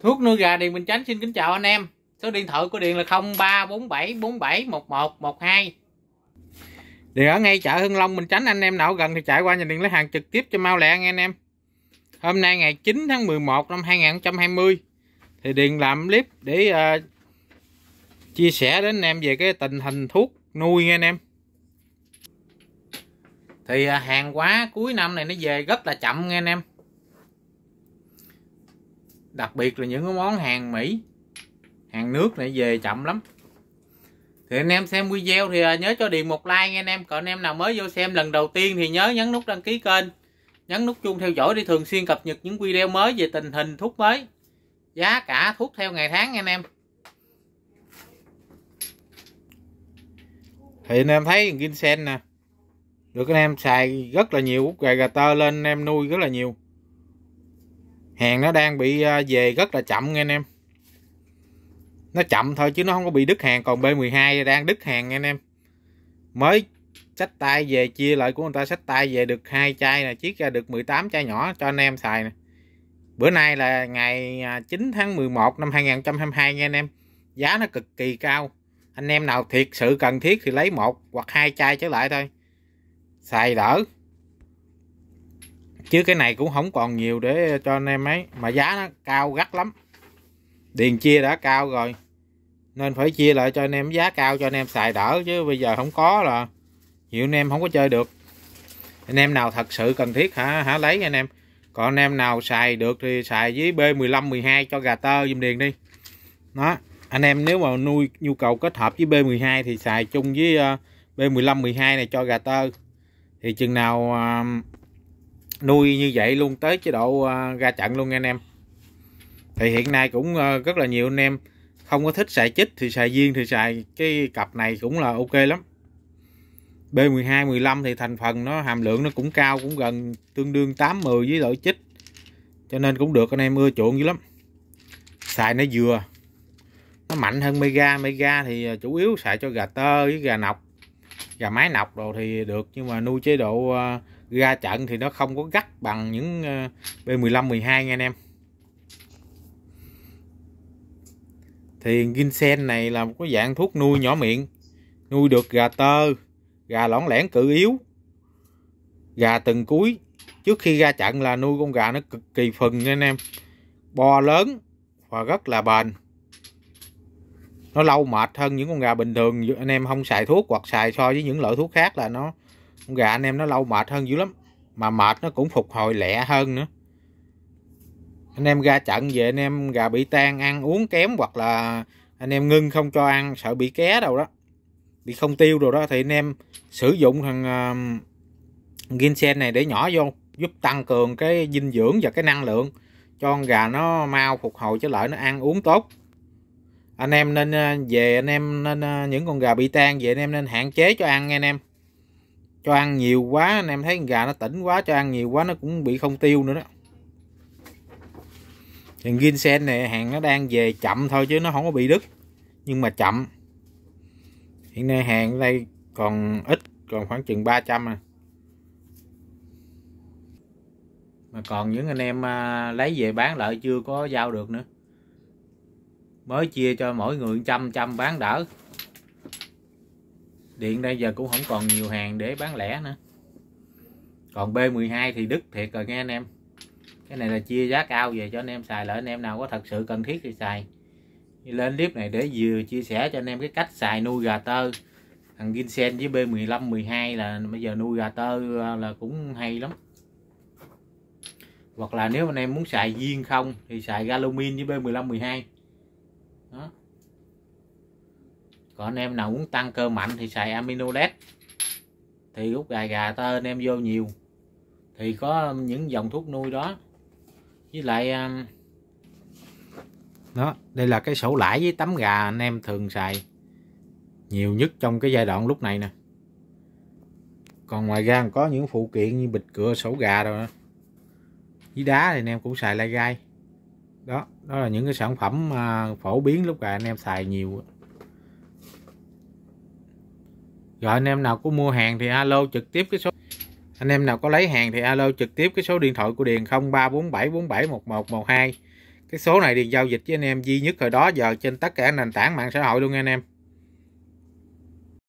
Thuốc nuôi gà Điền Bình Chánh xin kính chào anh em. Số điện thoại của Điền là 0347471112. Điền ở ngay chợ Hưng Long Bình Chánh anh em nào gần thì chạy qua nhà Điền lấy hàng trực tiếp cho mau lẹ nghe anh em. Hôm nay ngày 9 tháng 11 năm 2020 thì Điền làm clip để uh, chia sẻ đến anh em về cái tình hình thuốc nuôi nghe anh em. Thì uh, hàng quá cuối năm này nó về rất là chậm nghe anh em đặc biệt là những cái món hàng Mỹ hàng nước này về chậm lắm thì anh em xem video thì à, nhớ cho điện một like nha anh em còn anh em nào mới vô xem lần đầu tiên thì nhớ nhấn nút đăng ký kênh nhấn nút chuông theo dõi để thường xuyên cập nhật những video mới về tình hình thuốc mới giá cả thuốc theo ngày tháng nha anh em thì anh em thấy ginseng nè được anh em xài rất là nhiều gà gà tơ lên anh em nuôi rất là nhiều hàng nó đang bị à, về rất là chậm nghe anh em nó chậm thôi chứ nó không có bị đứt hàng còn B12 đang đứt hàng nghe anh em mới sách tay về chia lại của người ta sách tay về được hai chai là chiếc ra được 18 chai nhỏ cho anh em xài nè bữa nay là ngày 9 à, tháng 11 năm 2022 nha anh em giá nó cực kỳ cao anh em nào thiệt sự cần thiết thì lấy một hoặc hai chai trở lại thôi xài đỡ chứ cái này cũng không còn nhiều để cho anh em ấy mà giá nó cao gắt lắm điền chia đã cao rồi nên phải chia lại cho anh em giá cao cho anh em xài đỡ chứ bây giờ không có là nhiều anh em không có chơi được anh em nào thật sự cần thiết hả hả lấy anh em còn anh em nào xài được thì xài với b 15 12 cho gà tơ dùm điền đi đó anh em nếu mà nuôi nhu cầu kết hợp với b 12 thì xài chung với ờ, b 15 12 này cho gà tơ thì chừng nào ờ, nuôi như vậy luôn tới chế độ à, ra trận luôn nha anh em thì hiện nay cũng à, rất là nhiều anh em không có thích xài chích thì xài viên thì xài cái cặp này cũng là ok lắm B12 15 thì thành phần nó hàm lượng nó cũng cao cũng gần tương đương 8 10 với loại chích cho nên cũng được anh em ưa chuộng dữ lắm xài nó vừa, nó mạnh hơn mega mega thì chủ yếu xài cho gà tơ với gà nọc gà mái nọc đồ thì được nhưng mà nuôi chế độ à, ra trận thì nó không có gắt bằng những ờ, B15 12 nha anh em thì ginseng này là một cái dạng thuốc nuôi nhỏ miệng nuôi được gà tơ gà lõn lẻn cự yếu gà từng cuối trước khi ra trận là nuôi con gà nó cực kỳ phần nha anh em bo lớn và rất là bền nó lâu mệt hơn những con gà bình thường anh em không xài thuốc hoặc xài so với những loại thuốc khác là nó gà anh em nó lâu mệt hơn dữ lắm mà mệt nó cũng phục hồi lẹ hơn nữa anh em ra trận về anh em gà bị tan ăn uống kém hoặc là anh em ngưng không cho ăn sợ bị ké đâu đó bị không tiêu rồi đó thì anh em sử dụng thằng uh, ginseng này để nhỏ vô giúp tăng cường cái dinh dưỡng và cái năng lượng cho con gà nó mau phục hồi trở lại nó ăn uống tốt anh em nên à, về anh em nên à, những con gà bị tan về anh em nên hạn chế cho ăn nghe anh em cho ăn nhiều quá anh em thấy con gà nó tỉnh quá cho ăn nhiều quá nó cũng bị không tiêu nữa đó hàng Ginsen này hàng nó đang về chậm thôi chứ nó không có bị đứt nhưng mà chậm hiện nay hàng ở đây còn ít còn khoảng chừng 300 à mà còn những anh em à, lấy về bán lại chưa có giao được nữa mới chia cho mỗi người trăm trăm bán đỡ điện đây giờ cũng không còn nhiều hàng để bán lẻ nữa còn B12 thì đứt thiệt rồi nghe anh em cái này là chia giá cao về cho anh em xài lỡ anh em nào có thật sự cần thiết thì xài lên clip này để vừa chia sẻ cho anh em cái cách xài nuôi gà tơ thằng Ginseng với B15 12 là bây giờ nuôi gà tơ ờ, là cũng hay lắm hoặc là nếu anh em muốn xài viên không thì xài Galumin với B15 12 đó còn anh em nào muốn tăng cơ mạnh thì xài amino led thì rút gà gà ta anh em vô nhiều thì có những dòng thuốc nuôi đó với lại um, đó đây là cái sổ lãi với tấm gà anh em thường xài nhiều nhất trong cái giai đoạn lúc này nè còn ngoài ra có những phụ kiện như bịch cửa sổ gà rồi với đá thì anh em cũng xài lai gai đó đó là những cái sản phẩm à, phổ biến lúc gà anh em xài nhiều rồi anh em nào có mua hàng thì alo trực tiếp cái số anh em nào có lấy hàng thì alo trực tiếp cái số điện thoại của Điền 0347471112 cái số này Điền giao dịch với anh em duy nhất hồi đó giờ trên tất cả nền tảng mạng xã hội luôn nha anh em